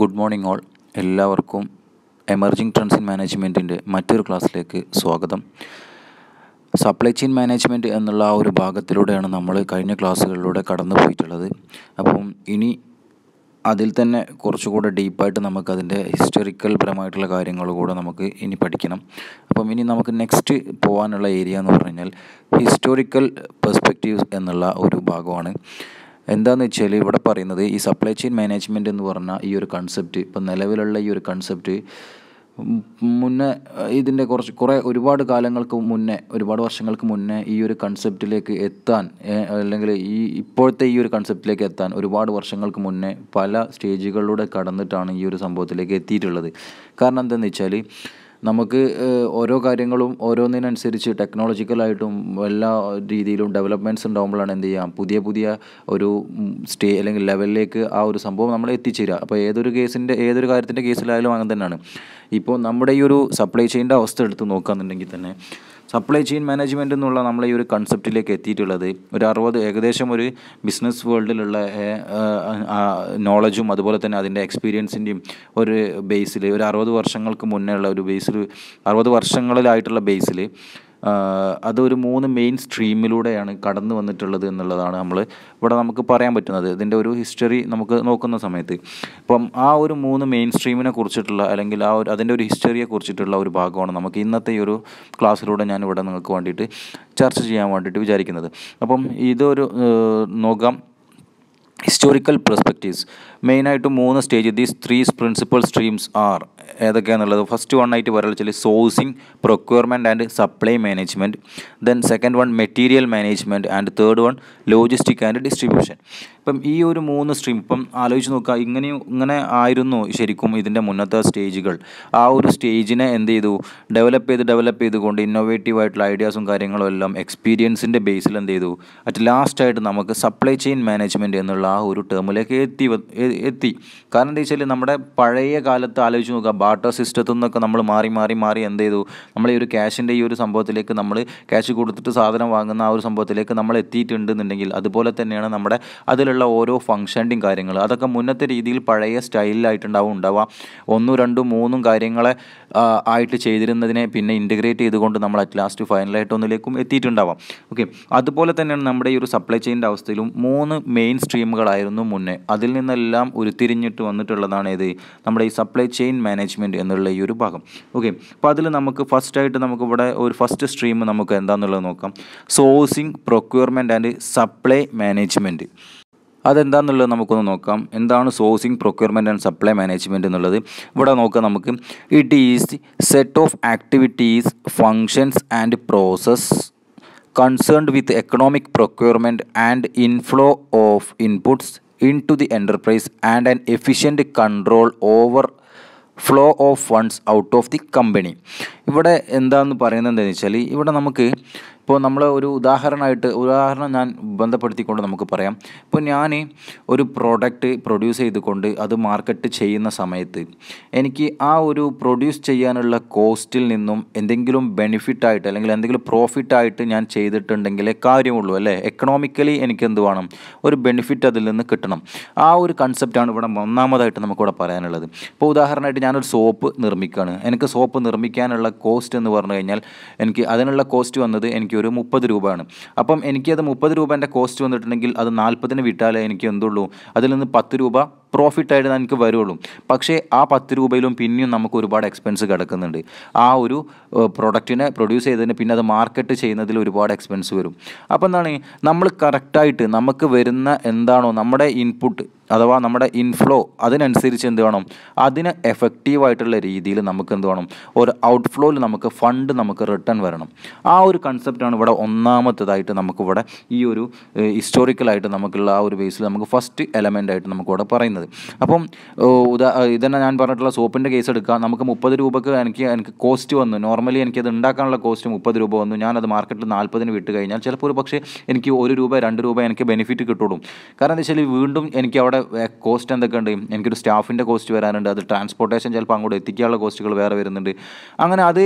good morning all എല്ലാവർക്കും emerging trends in മാനേജ്മെൻറ്റിൻ്റെ മറ്റൊരു ക്ലാസ്സിലേക്ക് സ്വാഗതം സപ്ലൈ ചെയിൻ മാനേജ്മെൻറ്റ് എന്നുള്ള ആ ഒരു ഭാഗത്തിലൂടെയാണ് നമ്മൾ കഴിഞ്ഞ ക്ലാസ്സുകളിലൂടെ കടന്നു പോയിട്ടുള്ളത് അപ്പം ഇനി അതിൽ തന്നെ കുറച്ചുകൂടെ ഡീപ്പായിട്ട് നമുക്കതിൻ്റെ ഹിസ്റ്റോറിക്കൽ പരമായിട്ടുള്ള കാര്യങ്ങൾ കൂടെ നമുക്ക് ഇനി പഠിക്കണം അപ്പം ഇനി നമുക്ക് നെക്സ്റ്റ് പോകാനുള്ള ഏരിയ എന്ന് പറഞ്ഞു കഴിഞ്ഞാൽ ഹിസ്റ്റോറിക്കൽ പെർസ്പെക്റ്റീവ്സ് എന്നുള്ള ഒരു ഭാഗമാണ് എന്താണെന്ന് വെച്ചാൽ ഇവിടെ പറയുന്നത് ഈ സപ്ലൈ ചെയിൻ മാനേജ്മെൻ്റ് എന്ന് പറഞ്ഞ ഈ ഒരു കൺസെപ്റ്റ് ഇപ്പോൾ നിലവിലുള്ള ഈ ഒരു കൺസെപ്റ്റ് മുന്നേ ഇതിൻ്റെ കുറച്ച് കുറേ ഒരുപാട് കാലങ്ങൾക്ക് മുന്നേ ഒരുപാട് വർഷങ്ങൾക്ക് മുന്നേ ഈ ഒരു കൺസെപ്റ്റിലേക്ക് എത്താൻ അല്ലെങ്കിൽ ഈ ഇപ്പോഴത്തെ ഈ ഒരു കൺസെപ്റ്റിലേക്ക് എത്താൻ ഒരുപാട് വർഷങ്ങൾക്ക് മുന്നേ പല സ്റ്റേജുകളിലൂടെ കടന്നിട്ടാണ് ഈ ഒരു സംഭവത്തിലേക്ക് എത്തിയിട്ടുള്ളത് കാരണം എന്താണെന്ന് വെച്ചാൽ നമുക്ക് ഓരോ കാര്യങ്ങളും ഓരോന്നിനനുസരിച്ച് ടെക്നോളജിക്കലായിട്ടും എല്ലാ രീതിയിലും ഡെവലപ്മെൻറ്റ്സ് ഉണ്ടാകുമ്പോഴാണ് എന്ത് ചെയ്യാം പുതിയ പുതിയ ഒരു സ്റ്റേ അല്ലെങ്കിൽ ലെവലിലേക്ക് ആ ഒരു സംഭവം നമ്മൾ എത്തിച്ചേരുക അപ്പോൾ ഏതൊരു കേസിൻ്റെ ഏതൊരു കാര്യത്തിൻ്റെ കേസിലായാലും അങ്ങനെ തന്നെയാണ് ഇപ്പോൾ നമ്മുടെ ഈ ഒരു സപ്ലൈ ചെയിൻ്റെ അവസ്ഥ എടുത്ത് നോക്കുകയെന്നുണ്ടെങ്കിൽ തന്നെ സപ്ലൈ ചെയിൻ മാനേജ്മെൻ്റ് എന്നുള്ള നമ്മൾ ഈ ഒരു കൺസെപ്റ്റിലേക്ക് എത്തിയിട്ടുള്ളത് ഒരു അറുപത് ഏകദേശം ഒരു ബിസിനസ് വേൾഡിലുള്ള നോളജും അതുപോലെ തന്നെ അതിൻ്റെ എക്സ്പീരിയൻസിൻ്റെയും ഒരു ബേസിൽ ഒരു അറുപത് വർഷങ്ങൾക്ക് മുന്നേ ഉള്ള ഒരു ബേസിൽ അറുപത് വർഷങ്ങളിലായിട്ടുള്ള ബേസിൽ അതൊരു മൂന്ന് മെയിൻ സ്ട്രീമിലൂടെയാണ് കടന്നു വന്നിട്ടുള്ളത് എന്നുള്ളതാണ് നമ്മൾ ഇവിടെ നമുക്ക് പറയാൻ പറ്റുന്നത് ഇതിൻ്റെ ഒരു ഹിസ്റ്ററി നമുക്ക് നോക്കുന്ന സമയത്ത് ഇപ്പം ആ ഒരു മൂന്ന് മെയിൻ സ്ട്രീമിനെ കുറിച്ചിട്ടുള്ള അല്ലെങ്കിൽ ആ ഒരു അതിൻ്റെ ഒരു ഹിസ്റ്ററിയെ കുറിച്ചിട്ടുള്ള ഒരു ഭാഗമാണ് നമുക്ക് ഇന്നത്തെ ഈ ഒരു ക്ലാസ്സിലൂടെ ഞാൻ ഇവിടെ നിങ്ങൾക്ക് വേണ്ടിയിട്ട് ചർച്ച ചെയ്യാൻ വേണ്ടിയിട്ട് വിചാരിക്കുന്നത് അപ്പം ഇതൊരു നോക്കാം ഹിസ്റ്റോറിക്കൽ പെർസ്പെക്റ്റീവ്സ് മെയിനായിട്ട് മൂന്ന് stage these threes principal streams are ഏതൊക്കെയാണെന്നുള്ളത് ഫസ്റ്റ് വൺ ആയിട്ട് പറയുക sourcing procurement and supply management then second one material management and third one logistic and distribution ഇപ്പം ഈ ഒരു മൂന്ന് സ്ട്രീം ഇപ്പം ആലോചിച്ച് നോക്കുക ഇങ്ങനെ ഇങ്ങനെ ആയിരുന്നു ശരിക്കും ഇതിൻ്റെ മുന്നത്തെ സ്റ്റേജുകൾ ആ ഒരു സ്റ്റേജിനെ എന്ത് ചെയ്തു ഡെവലപ്പ് ചെയ്ത് ഡെവലപ്പ് ചെയ്തുകൊണ്ട് ഇന്നോവേറ്റീവ് ആയിട്ടുള്ള ഐഡിയാസും കാര്യങ്ങളും എല്ലാം എക്സ്പീരിയൻസിൻ്റെ ബേസിൽ എന്ത് ചെയ്തു അറ്റ് ലാസ്റ്റായിട്ട് നമുക്ക് സപ്ലൈ ചെയിൻ മാനേജ്മെൻറ്റ് എന്നുള്ള ആ ഒരു ടേമിലേക്ക് എത്തി എത്തി കാരണം എന്താ വെച്ചാൽ നമ്മുടെ പഴയ കാലത്ത് ആലോചിച്ച് നോക്കുക ബാട്ടർ സിസ്റ്റത്തിൽ നിന്നൊക്കെ നമ്മൾ മാറി മാറി മാറി എന്ത് ചെയ്തു നമ്മൾ ഈ ഒരു ക്യാഷിൻ്റെ ഈ ഒരു സംഭവത്തിലേക്ക് നമ്മൾ ക്യാഷ് കൊടുത്തിട്ട് സാധനം വാങ്ങുന്ന ആ ഒരു സംഭവത്തിലേക്ക് നമ്മൾ എത്തിയിട്ടുണ്ടെന്നുണ്ടെങ്കിൽ അതുപോലെ തന്നെയാണ് നമ്മുടെ അതിലുള്ള ഓരോ ഫംഗ്ഷൻ്റെയും കാര്യങ്ങൾ അതൊക്കെ മുന്നത്തെ രീതിയിൽ പഴയ സ്റ്റൈലിലായിട്ടുണ്ടാവും ഉണ്ടാവുക ഒന്നും രണ്ടും മൂന്നും കാര്യങ്ങളെ ആയിട്ട് ചെയ്തിരുന്നതിനെ പിന്നെ ഇൻറ്റഗ്രേറ്റ് ചെയ്തുകൊണ്ട് നമ്മൾ അറ്റ് ലാസ്റ്റ് ഫൈനലായിട്ട് ഒന്നിലേക്കും എത്തിയിട്ടുണ്ടാവാം ഓക്കെ അതുപോലെ തന്നെയാണ് നമ്മുടെ ഈ ഒരു സപ്ലൈ ചെയിൻ്റെ അവസ്ഥയിലും മൂന്ന് മെയിൻ സ്ട്രീമുകളായിരുന്നു മുന്നേ അതിൽ നിന്നെല്ലാം ഉരുത്തിരിഞ്ഞിട്ട് വന്നിട്ടുള്ളതാണ് ഇത് നമ്മുടെ ഈ സപ്ലൈ ചെയിൻ മാനേജ്മെൻറ്റ് എന്നുള്ള ഈ ഒരു ഭാഗം ഓക്കെ അപ്പോൾ അതിൽ നമുക്ക് ഫസ്റ്റായിട്ട് നമുക്ക് ഇവിടെ ഒരു ഫസ്റ്റ് സ്ട്രീം നമുക്ക് എന്താണെന്നുള്ളത് നോക്കാം sourcing procurement and supply management അതെന്താണെന്നുള്ളത് നമുക്കൊന്ന് നോക്കാം എന്താണ് sourcing procurement and supply management എന്നുള്ളത് ഇവിടെ നോക്കാം നമുക്ക് it is set of activities functions and process concerned with economic procurement and inflow of inputs in to the enterprise and an efficient control over flow of funds out of the company ഇവിടെ എന്താണെന്ന് പറയുന്നത് എന്താണെന്ന് വെച്ചാൽ ഇവിടെ നമുക്ക് ഇപ്പോൾ നമ്മൾ ഒരു ഉദാഹരണമായിട്ട് ഉദാഹരണം ഞാൻ ബന്ധപ്പെടുത്തിക്കൊണ്ട് നമുക്ക് പറയാം ഇപ്പോൾ ഞാൻ ഒരു പ്രോഡക്റ്റ് പ്രൊഡ്യൂസ് ചെയ്തുകൊണ്ട് അത് മാർക്കറ്റ് ചെയ്യുന്ന സമയത്ത് എനിക്ക് ആ ഒരു പ്രൊഡ്യൂസ് ചെയ്യാനുള്ള കോസ്റ്റിൽ നിന്നും എന്തെങ്കിലും ബെനിഫിറ്റായിട്ട് അല്ലെങ്കിൽ എന്തെങ്കിലും പ്രോഫിറ്റായിട്ട് ഞാൻ ചെയ്തിട്ടുണ്ടെങ്കിൽ കാര്യമുള്ളൂ അല്ലേ എക്കണോമിക്കലി എനിക്ക് എന്ത് വേണം ഒരു ബെനിഫിറ്റ് അതിൽ നിന്ന് കിട്ടണം ആ ഒരു കൺസെപ്റ്റാണ് ഇവിടെ ഒന്നാമതായിട്ട് നമുക്കിവിടെ പറയാനുള്ളത് ഇപ്പോൾ ഉദാഹരണമായിട്ട് ഞാനൊരു സോപ്പ് നിർമ്മിക്കുകയാണ് എനിക്ക് സോപ്പ് നിർമ്മിക്കാനുള്ള കോസ്റ്റ് എന്ന് പറഞ്ഞു കഴിഞ്ഞാൽ എനിക്ക് അതിനുള്ള കോസ്റ്റ് വന്നത് എനിക്ക് എനിക്ക് ഒരു മുപ്പത് രൂപയാണ് അപ്പം എനിക്കത് മുപ്പത് രൂപ എൻ്റെ കോസ്റ്റ് വന്നിട്ടുണ്ടെങ്കിൽ അത് നാൽപ്പതിന് വിട്ടാലേ എനിക്ക് എന്തുള്ളൂ അതിൽ നിന്ന് പത്ത് രൂപ പ്രോഫിറ്റായിട്ട് എനിക്ക് വരുള്ളൂ പക്ഷേ ആ പത്ത് രൂപയിലും പിന്നെയും നമുക്ക് ഒരുപാട് എക്സ്പെൻസ് കിടക്കുന്നുണ്ട് ആ ഒരു പ്രൊഡക്റ്റിനെ പ്രൊഡ്യൂസ് ചെയ്തതിന് പിന്നെ അത് മാർക്കറ്റ് ചെയ്യുന്നതിൽ ഒരുപാട് എക്സ്പെൻസ് വരും അപ്പോൾ എന്താണ് നമ്മൾ കറക്റ്റായിട്ട് നമുക്ക് വരുന്ന എന്താണോ നമ്മുടെ ഇൻപുട്ട് അഥവാ നമ്മുടെ ഇൻഫ്ലോ അതിനനുസരിച്ച് എന്ത് വേണം അതിന് എഫക്റ്റീവായിട്ടുള്ള രീതിയിൽ നമുക്ക് എന്ത് വേണം ഒരു ഔട്ട്ഫ്ലോയിൽ നമുക്ക് ഫണ്ട് നമുക്ക് റിട്ടേൺ വരണം ആ ഒരു കൺസെപ്റ്റാണ് ഇവിടെ ഒന്നാമത്തേതായിട്ട് നമുക്കിവിടെ ഈ ഒരു ഹിസ്റ്റോറിക്കലായിട്ട് നമുക്കുള്ള ആ ഒരു ബേസിൽ നമുക്ക് ഫസ്റ്റ് എലമെൻ്റ് ആയിട്ട് നമുക്കിവിടെ പറയുന്നത് അപ്പം ഉദാ ഇതന്നെ ഞാൻ പറഞ്ഞിട്ടുള്ള സോപ്പിൻ്റെ കേസ് എടുക്കുക നമുക്ക് മുപ്പത് രൂപക്ക് എനിക്ക് എനിക്ക് കോസ്റ്റ് വന്നു നോർമലി എനിക്കത് ഉണ്ടാക്കാനുള്ള കോസ്റ്റ് മുപ്പത് രൂപ വന്നു ഞാനത് മാർക്കറ്റിൽ നാൽപ്പതിന് വിട്ട് കഴിഞ്ഞാൽ ചിലപ്പോൾ ഒരു പക്ഷേ എനിക്ക് ഒരു രൂപ രണ്ട് രൂപ എനിക്ക് ബെനിഫിറ്റ് കിട്ടുള്ളൂ കാരണം എന്താ വെച്ചാൽ വീണ്ടും എനിക്ക് അവിടെ കോസ്റ്റ് എന്തൊക്കെ ഉണ്ട് എനിക്കൊരു സ്റ്റാഫിൻ്റെ കോസ്റ്റ് വരാനുണ്ട് അത് ട്രാൻസ്പോർട്ടേഷൻ ചിലപ്പോൾ അങ്ങോട്ട് എത്തിക്കാനുള്ള കോസ്റ്റുകൾ വേറെ വരുന്നുണ്ട് അങ്ങനെ അത്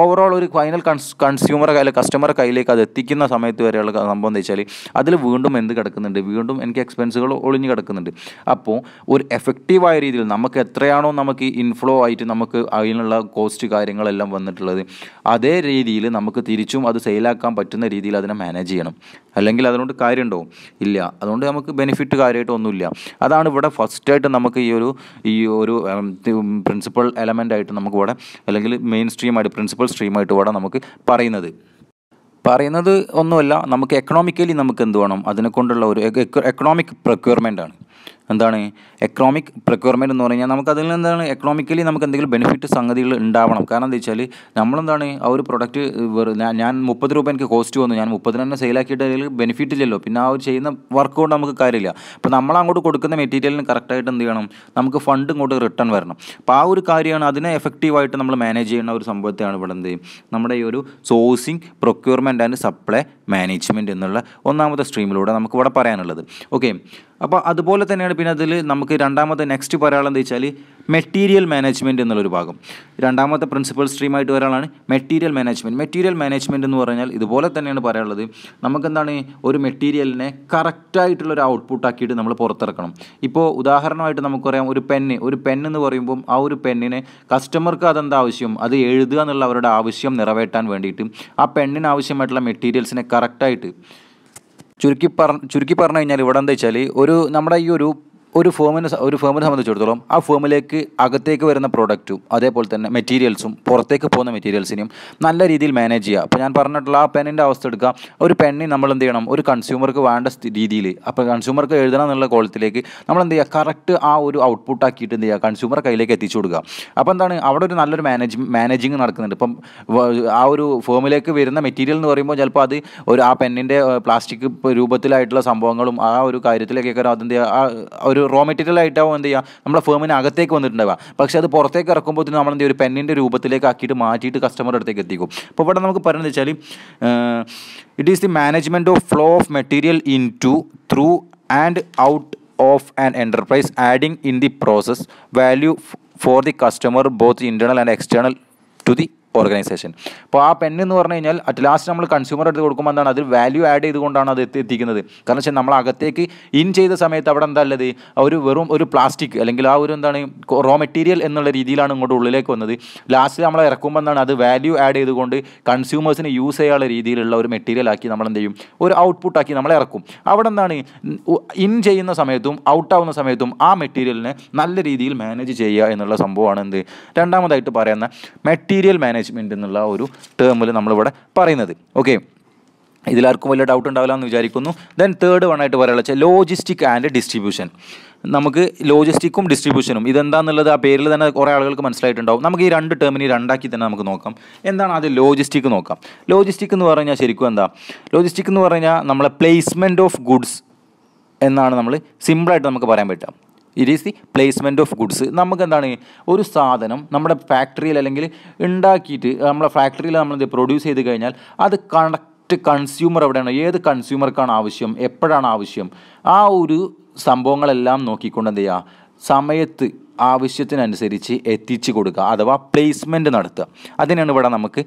ഓവറോൾ ഒരു ഫൈനൽ കൺസ് കൺസ്യൂമറെ കയ്യിൽ കസ്റ്റമർ കയ്യിലേക്ക് അത് എത്തിക്കുന്ന സമയത്ത് വരെയുള്ള സംഭവം എന്ന് വെച്ചാൽ അതിൽ വീണ്ടും എന്ത് കിടക്കുന്നുണ്ട് വീണ്ടും എനിക്ക് എക്സ്പെൻസുകൾ ഒളിഞ്ഞു കിടക്കുന്നുണ്ട് അപ്പോൾ ഒരു എഫക്റ്റീവായ രീതിയിൽ നമുക്ക് എത്രയാണോ നമുക്ക് ഇൻഫ്ലോ ആയിട്ട് നമുക്ക് അതിനുള്ള കോസ്റ്റ് കാര്യങ്ങളെല്ലാം വന്നിട്ടുള്ളത് അതേ രീതിയിൽ നമുക്ക് തിരിച്ചും അത് സെയിലാക്കാൻ പറ്റുന്ന രീതിയിൽ അതിനെ മാനേജ് ചെയ്യണം അല്ലെങ്കിൽ അതുകൊണ്ട് കാര്യമുണ്ടോ ഇല്ല അതുകൊണ്ട് നമുക്ക് ബെനിഫിറ്റ് ഒന്നുമില്ല അതാണ് ഇവിടെ ഫസ്റ്റായിട്ട് നമുക്ക് ഈ ഒരു ഈ ഒരു പ്രിൻസിപ്പൽ എലമെൻ്റ് ആയിട്ട് നമുക്ക് ഇവിടെ അല്ലെങ്കിൽ മെയിൻ സ്ട്രീമായിട്ട് പ്രിൻസിപ്പൽ സ്ട്രീമായിട്ട് ഇവിടെ നമുക്ക് പറയുന്നത് പറയുന്നത് ഒന്നുമല്ല നമുക്ക് എക്കണോമിക്കലി നമുക്ക് എന്ത് വേണം അതിനെക്കൊണ്ടുള്ള ഒരു എക്കണോമിക് പ്രൊക്യൂർമെൻ്റ് ആണ് എന്താണ് എക്കണോമിക് പ്രൊക്യൂർമെൻറ്റ് എന്ന് പറഞ്ഞാൽ നമുക്ക് അതിൽ എന്താണ് എക്കണോമിക്കലി നമുക്ക് എന്തെങ്കിലും ബെനിഫിറ്റ് സംഗതികൾ ഉണ്ടാവണം കാരണം എന്താ വെച്ചാൽ നമ്മളെന്താണ് ആ ഒരു പ്രൊഡക്റ്റ് ഞാൻ മുപ്പത് രൂപ എനിക്ക് കോസ്റ്റ് വന്നു ഞാൻ മുപ്പതിന് തന്നെ സെയിലാക്കിയിട്ട് അതിൽ ബെനിഫിറ്റ് ഇല്ലല്ലോ പിന്നെ ആ ഒരു ചെയ്യുന്ന വർക്ക് കൊണ്ട് നമുക്ക് കാര്യമില്ല അപ്പോൾ നമ്മൾ അങ്ങോട്ട് കൊടുക്കുന്ന മെറ്റീരിയലിന് കറക്റ്റായിട്ട് എന്ത് ചെയ്യണം നമുക്ക് ഫണ്ട് ഇങ്ങോട്ട് റിട്ടേൺ വരണം അപ്പോൾ ആ ഒരു കാര്യമാണ് അതിനെ എഫക്റ്റീവായിട്ട് നമ്മൾ മാനേജ് ചെയ്യുന്ന ഒരു സംഭവത്തെയാണ് ഇവിടെ എന്ത് നമ്മുടെ ഈ ഒരു sourcing procurement and supply management എന്നുള്ള ഒന്നാമത്തെ സ്ട്രീമിലൂടെ നമുക്ക് ഇവിടെ പറയാനുള്ളത് ഓക്കെ അപ്പോൾ അതുപോലെ തന്നെയാണ് പിന്നെ അതിൽ നമുക്ക് രണ്ടാമത്തെ നെക്സ്റ്റ് പറയാനുള്ളത് വെച്ചാൽ മെറ്റീരിയൽ മാനേജ്മെൻറ്റ് എന്നുള്ളൊരു ഭാഗം രണ്ടാമത്തെ പ്രിൻസിപ്പൽ സ്ട്രീമായിട്ട് ഒരാളാണ് മെറ്റീരിയൽ മാനേജ്മെൻറ്റ് മെറ്റീരിയൽ മാനേജ്മെൻറ്റ് എന്ന് പറഞ്ഞാൽ ഇതുപോലെ തന്നെയാണ് പറയാനുള്ളത് നമുക്കെന്താണ് ഒരു മെറ്റീരിയലിനെ കറക്റ്റായിട്ടുള്ളൊരു ഒരു ഔട്ട്പുട്ടാക്കിയിട്ട് നമ്മൾ പുറത്തിറക്കണം ഇപ്പോൾ ഉദാഹരണമായിട്ട് നമുക്കറിയാം ഒരു പെന്ന് ഒരു പെന്നെന്ന് എന്ന് പറയുമ്പം ആ ഒരു പെന്നിനെ കസ്റ്റമർക്ക് അതെന്താ ആവശ്യം അത് എഴുതുക എന്നുള്ള അവരുടെ ആവശ്യം നിറവേറ്റാൻ വേണ്ടിയിട്ട് ആ പെണ്ണിന് ആവശ്യമായിട്ടുള്ള മെറ്റീരിയൽസിനെ കറക്റ്റായിട്ട് ചുരുക്കി പറ ചുരുക്കി പറഞ്ഞു കഴിഞ്ഞാൽ ഇവിടെ എന്താ വെച്ചാൽ ഒരു നമ്മുടെ ഈ ഒരു ഒരു ഫേമിനെ ഒരു ഫേമിനെ സംബന്ധിച്ചിടത്തോളം ആ ഫേമിലേക്ക് അകത്തേക്ക് വരുന്ന പ്രോഡക്റ്റും അതേപോലെ തന്നെ മെറ്റീരിയൽസും പുറത്തേക്ക് പോകുന്ന മെറ്റീരിയൽസിനെയും നല്ല രീതിയിൽ മാനേജ് ചെയ്യുക അപ്പോൾ ഞാൻ പറഞ്ഞിട്ടുള്ള ആ പെന്നിൻ്റെ അവസ്ഥ എടുക്കുക ഒരു പെണ്ണിന് നമ്മൾ എന്ത് ചെയ്യണം ഒരു കൺസ്യൂമർക്ക് വേണ്ട രീതിയിൽ അപ്പോൾ കൺസ്യൂമർക്ക് എഴുതണം എന്നുള്ള കോളത്തിലേക്ക് നമ്മൾ എന്ത് ചെയ്യുക കറക്റ്റ് ആ ഒരു ഔട്ട്പുട്ട് ആക്കിയിട്ട് എന്ത് ചെയ്യുക കൺസ്യൂമർ കയ്യിലേക്ക് എത്തിച്ചു കൊടുക്കുക അപ്പോൾ എന്താണ് അവിടെ ഒരു നല്ലൊരു മാനേജ് മാനേജിങ് നടക്കുന്നുണ്ട് ഇപ്പം ആ ഒരു ഫേമിലേക്ക് വരുന്ന മെറ്റീരിയൽ എന്ന് പറയുമ്പോൾ ചിലപ്പോൾ അത് ഒരു ആ പെന്നിൻ്റെ പ്ലാസ്റ്റിക് രൂപത്തിലായിട്ടുള്ള സംഭവങ്ങളും ആ ഒരു കാര്യത്തിലേക്കൊക്കെ അതെന്ത് ചെയ്യുക ആ ഒരു ഒരു റോ മെറ്റീരിയൽ ആയിട്ടാവും എന്ത് ചെയ്യുക നമ്മുടെ ഫേമിന് അകത്തേക്ക് വന്നിട്ടുണ്ടാവുക പക്ഷേ അത് പുറത്തേക്ക് ഇറക്കുമ്പോൾ തന്നെ നമ്മൾ എന്താ ഒരു പെന്നിൻ്റെ രൂപത്തിലേക്ക് ആക്കിയിട്ട് മാറ്റിയിട്ട് കസ്റ്റമറുടെ അടുത്തേക്ക് എത്തിക്കും അപ്പോൾ ഇവിടെ നമുക്ക് പറയുന്നത് വെച്ചാൽ it is the management of flow of material in to through and out of an enterprise adding in the process value for the customer both internal and external to the organization അപ്പോൾ ആ pen എന്ന് പറഞ്ഞു കഴിഞ്ഞാൽ at last നമ്മൾ consumer എടുത്ത് കൊടുക്കുമ്പോൾ എന്താണ് അതിൽ വാല്യൂ ആഡ് ചെയ്തുകൊണ്ടാണ് അത് എത്തി എത്തിക്കുന്നത് കാരണം വെച്ചാൽ നമ്മൾ അകത്തേക്ക് ഇൻ ചെയ്ത സമയത്ത് അവിടെ എന്തല്ലത് ഒരു വെറും ഒരു പ്ലാസ്റ്റിക് അല്ലെങ്കിൽ ആ ഒരു എന്താണ് റോ മെറ്റീരിയൽ എന്നുള്ള രീതിയിലാണ് ഇങ്ങോട്ട് ഉള്ളിലേക്ക് വന്നത് ലാസ്റ്റ് നമ്മൾ ഇറക്കുമ്പോൾ എന്താണ് അത് വാല്യൂ ആഡ് ചെയ്തുകൊണ്ട് കൺസ്യൂമേഴ്സിന് യൂസ് ചെയ്യാനുള്ള രീതിയിലുള്ള ഒരു മെറ്റീരിയൽ ആക്കി നമ്മൾ എന്ത് ചെയ്യും ഒരു ഔട്ട്പുട്ടാക്കി നമ്മൾ ഇറക്കും അവിടെ എന്താണ് ഇൻ ചെയ്യുന്ന സമയത്തും ഔട്ട് ആവുന്ന സമയത്തും ആ മെറ്റീരിയലിനെ നല്ല രീതിയിൽ മാനേജ് ചെയ്യുക എന്നുള്ള സംഭവമാണ് എന്ത് രണ്ടാമതായിട്ട് പറയുന്ന മെറ്റീരിയൽ മാനേജ് മാനേജ്മെൻറ്റ് എന്നുള്ള ഒരു ടേമിൽ നമ്മളിവിടെ പറയുന്നത് ഓക്കെ ഇതിലാർക്കും വലിയ ഡൗട്ട് ഉണ്ടാവില്ല എന്ന് വിചാരിക്കുന്നു ദെൻ തേർഡ് വൺ ആയിട്ട് പറയാനുള്ള വെച്ചാൽ ലോജിസ്റ്റിക് ആൻഡ് ഡിസ്ട്രിബ്യൂഷൻ നമുക്ക് ലോജിസ്റ്റിക്കും ഡിസ്ട്രിബ്യൂഷനും ഇതെന്താന്നുള്ളത് ആ പേരിൽ തന്നെ കുറേ ആളുകൾക്ക് മനസ്സിലായിട്ടുണ്ടാവും നമുക്ക് ഈ രണ്ട് ടേമിനെ രണ്ടാക്കി തന്നെ നമുക്ക് നോക്കാം എന്താണ് ആദ്യം ലോജിസ്റ്റിക് നോക്കാം ലോജിസ്റ്റിക് എന്ന് പറഞ്ഞാൽ ശരിക്കും എന്താ ലോജിസ്റ്റിക് എന്ന് പറഞ്ഞാൽ നമ്മളെ പ്ലേസ്മെൻറ്റ് ഓഫ് ഗുഡ്സ് എന്നാണ് നമ്മൾ സിമ്പിളായിട്ട് നമുക്ക് പറയാൻ പറ്റുക it is the placement of goods നമുക്ക് എന്താണ് ഒരു സാധനം നമ്മുടെ ഫാക്ടറിയിൽ അല്ലെങ്കിൽ ഉണ്ടാക്കിയിട്ട് നമ്മുടെ ഫാക്ടറിയിൽ നമ്മളത് പ്രൊഡ്യൂസ് ചെയ്ത് കഴിഞ്ഞാൽ അത് കണക്ട് കൺസ്യൂമർ എവിടെയാണ് ഏത് കൺസ്യൂമർക്കാണ് ആവശ്യം എപ്പോഴാണ് ആവശ്യം ആ ഒരു സംഭവങ്ങളെല്ലാം നോക്കിക്കൊണ്ട് എന്ത് ചെയ്യുക സമയത്ത് ആവശ്യത്തിനനുസരിച്ച് എത്തിച്ചു കൊടുക്കുക അഥവാ പ്ലേസ്മെൻറ്റ് നടത്തുക അതിനാണ് ഇവിടെ നമുക്ക്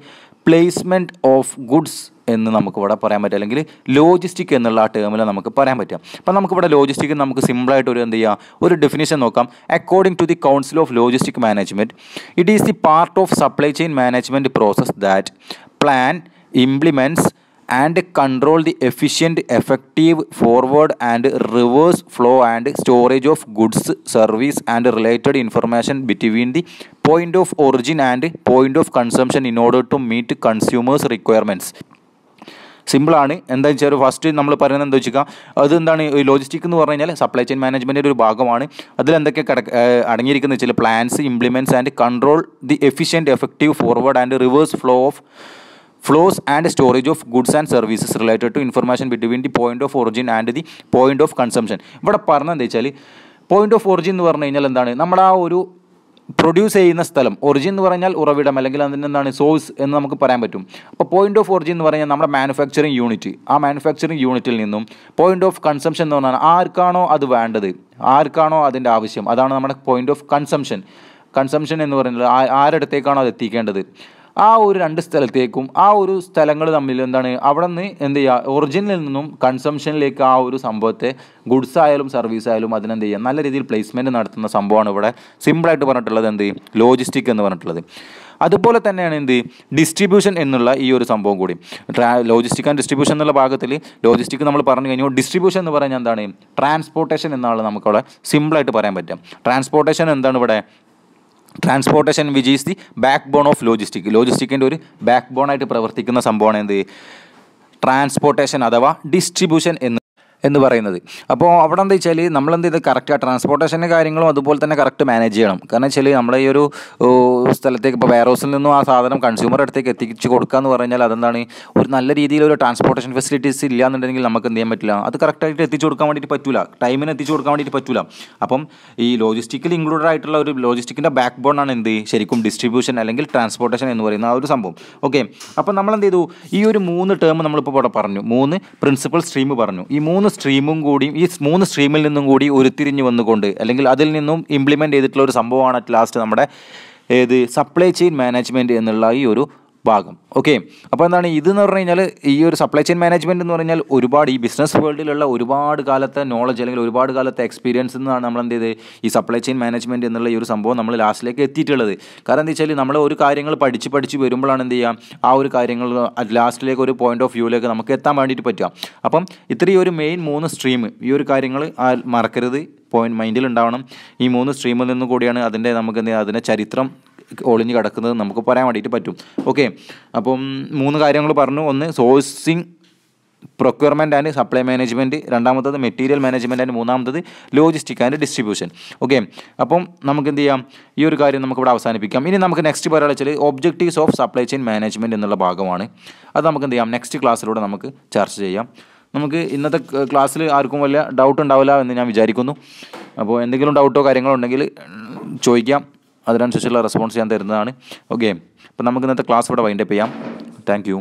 പ്ലേസ്മെൻറ്റ് ഓഫ് ഗുഡ്സ് എന്ന് നമുക്കിവിടെ പറയാൻ പറ്റും അല്ലെങ്കിൽ ലോജിസ്റ്റിക് എന്നുള്ള ആ ടേമിൽ നമുക്ക് പറയാൻ പറ്റും അപ്പോൾ നമുക്കിവിടെ ലോജിസ്റ്റിക് നമുക്ക് സിമ്പിളായിട്ട് ഒരു എന്ത് ചെയ്യുക ഒരു ഡെഫിനേഷൻ നോക്കാം according to the council of logistic management it is the part of supply chain management process that plan implements and control the efficient effective forward and reverse flow and storage of goods service and related information between the point of origin and point of consumption in order to meet consumers requirements സിമ്പിളാണ് എന്താ വെച്ചാൽ first നമ്മൾ പറയുന്നത് എന്താ വെച്ചാൽ അത് അതെന്താണ് logistic എന്ന് പറഞ്ഞു കഴിഞ്ഞാൽ സപ്ലൈ ചെയിൻ മാനേജ്മെൻറ്റിൻ്റെ ഒരു ഭാഗമാണ് അതിൽ എന്തൊക്കെ കിടക്ക അടങ്ങിയിരിക്കുന്നത് വെച്ചാൽ plans implements and control the efficient effective forward and reverse flow of flows and storage of goods and services related to information between the point of origin and the point of consumption ഇവിടെ പറഞ്ഞത് എന്താ വെച്ചാൽ point of origin എന്ന് പറഞ്ഞു കഴിഞ്ഞാൽ എന്താണ് നമ്മുടെ ആ ഒരു പ്രൊഡ്യൂസ് ചെയ്യുന്ന സ്ഥലം ഒറിജിൻ എന്ന് പറഞ്ഞാൽ ഉറവിടം അല്ലെങ്കിൽ അതിൻ്റെ എന്താണ് സോഴ്സ് എന്ന് നമുക്ക് പറയാൻ പറ്റും അപ്പോൾ പോയിന്റ് ഓഫ് ഒറിജിൻ എന്ന് പറഞ്ഞാൽ നമ്മുടെ മാനുഫാക്ചറിങ് യൂണിറ്റ് ആ മാനുഫാക്ചറിങ് യൂണിറ്റിൽ നിന്നും പോയിന്റ് ഓഫ് കൺസംഷൻ എന്ന് പറഞ്ഞാൽ ആർക്കാണോ അത് വേണ്ടത് ആർക്കാണോ അതിൻ്റെ ആവശ്യം അതാണ് നമ്മുടെ പോയിന്റ് ഓഫ് കൺസംഷൻ കൺസംഷൻ എന്ന് പറയുന്നത് ആരടുത്തേക്കാണോ അത് എത്തിക്കേണ്ടത് ആ ഒരു രണ്ട് സ്ഥലത്തേക്കും ആ ഒരു സ്ഥലങ്ങൾ തമ്മിൽ എന്താണ് അവിടെ നിന്ന് എന്ത് ചെയ്യുക ഒറിജിനിൽ നിന്നും കൺസംഷനിലേക്ക് ആ ഒരു സംഭവത്തെ ഗുഡ്സ് ആയാലും സർവീസ് ആയാലും അതിനെന്ത് ചെയ്യുക നല്ല രീതിയിൽ പ്ലേസ്മെൻറ്റ് നടത്തുന്ന സംഭവമാണ് ഇവിടെ സിമ്പിളായിട്ട് പറഞ്ഞിട്ടുള്ളത് എന്ത് ലോജിസ്റ്റിക് എന്ന് പറഞ്ഞിട്ടുള്ളത് അതുപോലെ തന്നെയാണ് എന്ത് ഡിസ്ട്രിബ്യൂഷൻ എന്നുള്ള ഈ ഒരു സംഭവം കൂടി ട്രാ ലോജിസ്റ്റിക് ആൻഡ് ഡിസ്ട്രിബ്യൂഷൻ എന്നുള്ള ഭാഗത്തിൽ ലോജിസ്റ്റിക് നമ്മൾ പറഞ്ഞു കഴിഞ്ഞു ഡിസ്ട്രിബ്യൂഷൻ എന്ന് പറഞ്ഞാൽ എന്താണ് ട്രാൻസ്പോർട്ടേഷൻ എന്നാണ് നമുക്കവിടെ സിമ്പിളായിട്ട് പറയാൻ പറ്റും ട്രാൻസ്പോർട്ടേഷൻ എന്താണ് ഇവിടെ transportation which is the backbone of logistic ലോജിസ്റ്റിക്കിൻ്റെ ഒരു ബാക്ക് ബോൺ ആയിട്ട് പ്രവർത്തിക്കുന്ന സംഭവമാണ് എന്ത് ട്രാൻസ്പോർട്ടേഷൻ അഥവാ ഡിസ്ട്രിബ്യൂഷൻ എന്ന് എന്ന് പറയുന്നത് അപ്പോൾ അവിടെ എന്താ വെച്ചാൽ എന്ത് ചെയ്ത് കറക്റ്റ് ട്രാൻസ്പോർട്ടേഷൻ്റെ കാര്യങ്ങളും അതുപോലെ തന്നെ കറക്റ്റ് മാനേജ് ചെയ്യണം കാരണം വെച്ചാൽ നമ്മളെ ഈ ഒരു സ്ഥലത്തേക്ക് ഇപ്പോൾ വെയർ ഹൗസിൽ നിന്നും ആ സാധനം കൺസ്യൂമർ അടുത്തേക്ക് എത്തിച്ച് കൊടുക്കുക എന്ന് പറഞ്ഞാൽ അതെന്താണ് ഒരു നല്ല രീതിയിൽ ഒരു ട്രാൻസ്പോർട്ടേഷൻ ഫെസിലിറ്റീസ് എന്നുണ്ടെങ്കിൽ നമുക്ക് എന്ത് ചെയ്യാൻ പറ്റില്ല അത് കറക്റ്റായിട്ട് എത്തിച്ചു കൊടുക്കാൻ വേണ്ടിയിട്ട് പറ്റില്ല ടൈമിന് എത്തിച്ചു കൊടുക്കാൻ വേണ്ടിയിട്ട് പറ്റില്ല അപ്പം ഈ ലോജിസ്റ്റിക്കൽ ഇൻക്ലൂഡഡ് ആയിട്ടുള്ള ഒരു ലോജിസ്റ്റിക്കിൻ്റെ ബാക്ക് ബോൺ ആണ് എന്ത് ശരിക്കും ഡിസ്ട്രിബ്യൂഷൻ അല്ലെങ്കിൽ ട്രാൻസ്പോർട്ടേഷൻ എന്ന് പറയുന്ന ആ ഒരു സംഭവം ഓക്കെ അപ്പം നമ്മൾ എന്ത് ചെയ്തു ഈ ഒരു മൂന്ന് ടേം നമ്മളിപ്പോൾ ഇവിടെ പറഞ്ഞു മൂന്ന് പ്രിൻസിപ്പൽ സ്ട്രീം പറഞ്ഞു ഈ മൂന്ന് സ്ട്രീമും കൂടി ഈ മൂന്ന് സ്ട്രീമിൽ നിന്നും കൂടി ഉരുത്തിരിഞ്ഞ് വന്നുകൊണ്ട് അല്ലെങ്കിൽ അതിൽ നിന്നും ഇംപ്ലിമെൻ്റ് ചെയ്തിട്ടുള്ള ഒരു സംഭവമാണ് അറ്റ് ലാസ്റ്റ് നമ്മുടെ ഏത് സപ്ലൈ ചെയിൻ മാനേജ്മെൻറ്റ് എന്നുള്ള ഈ ഒരു ഭാഗം ഓക്കെ അപ്പോൾ എന്താണ് ഇതെന്ന് പറഞ്ഞു കഴിഞ്ഞാൽ ഈ ഒരു സപ്ലൈ ചെയിൻ മാനേജ്മെൻ്റ് എന്ന് പറഞ്ഞാൽ ഒരുപാട് ഈ ബിസിനസ് വേൾഡിലുള്ള ഒരുപാട് കാലത്തെ നോളജ് അല്ലെങ്കിൽ ഒരുപാട് കാലത്തെ എക്സ്പീരിയൻസ് എന്നാണ് നമ്മൾ എന്ത് ചെയ്ത് ഈ സപ്ലൈ ചെയിൻ മാനേജ്മെൻറ്റ് എന്നുള്ള ഈ ഒരു സംഭവം നമ്മൾ ലാസ്റ്റിലേക്ക് എത്തിയിട്ടുള്ളത് കാരണം എന്താ വെച്ചാൽ നമ്മൾ ഒരു കാര്യങ്ങൾ പഠിച്ച് പഠിച്ച് വരുമ്പോഴാണ് എന്ത് ചെയ്യുക ആ ഒരു കാര്യങ്ങൾ ലാസ്റ്റിലേക്ക് ഒരു പോയിന്റ് ഓഫ് വ്യൂവിലേക്ക് നമുക്ക് എത്താൻ വേണ്ടിയിട്ട് പറ്റുക അപ്പം ഇത്രയും ഒരു മെയിൻ മൂന്ന് സ്ട്രീം ഈ ഒരു കാര്യങ്ങൾ മറക്കരുത് പോയിന്റ് മൈൻഡിൽ ഉണ്ടാവണം ഈ മൂന്ന് സ്ട്രീമിൽ നിന്നും കൂടിയാണ് അതിൻ്റെ നമുക്ക് എന്ത് അതിൻ്റെ ചരിത്രം ഒളിഞ്ഞ് കിടക്കുന്നത് നമുക്ക് പറയാൻ വേണ്ടിയിട്ട് പറ്റും ഓക്കെ അപ്പം മൂന്ന് കാര്യങ്ങൾ പറഞ്ഞു ഒന്ന് sourcing procurement and supply management രണ്ടാമത്തത് മെറ്റീരിയൽ മാനേജ്മെൻറ്റ് ആൻഡ് മൂന്നാമത്തത് ലോജിസ്റ്റിക് ആൻഡ് ഡിസ്ട്രിബ്യൂഷൻ ഓക്കെ അപ്പം നമുക്ക് എന്ത് ചെയ്യാം ഈ ഒരു കാര്യം നമുക്ക് ഇവിടെ അവസാനിപ്പിക്കാം ഇനി നമുക്ക് നെക്സ്റ്റ് പറയുക വെച്ചാൽ objectives of supply chain management എന്നുള്ള ഭാഗമാണ് അത് നമുക്ക് എന്ത് ചെയ്യാം നെക്സ്റ്റ് ക്ലാസ്സിലൂടെ നമുക്ക് ചർച്ച ചെയ്യാം നമുക്ക് ഇന്നത്തെ ക്ലാസ്സിൽ ആർക്കും വല്ല ഡൗട്ട് ഉണ്ടാവില്ല എന്ന് ഞാൻ വിചാരിക്കുന്നു അപ്പോൾ എന്തെങ്കിലും ഡൗട്ടോ കാര്യങ്ങളോ ഉണ്ടെങ്കിൽ ചോദിക്കാം അതിനനുസരിച്ചുള്ള റെസ്പോൺസ് ഞാൻ തരുന്നതാണ് ഓക്കെ അപ്പോൾ നമുക്ക് ഇന്നത്തെ ക്ലാസ് ഇവിടെ വൈൻഡപ്പ് ചെയ്യാം താങ്ക്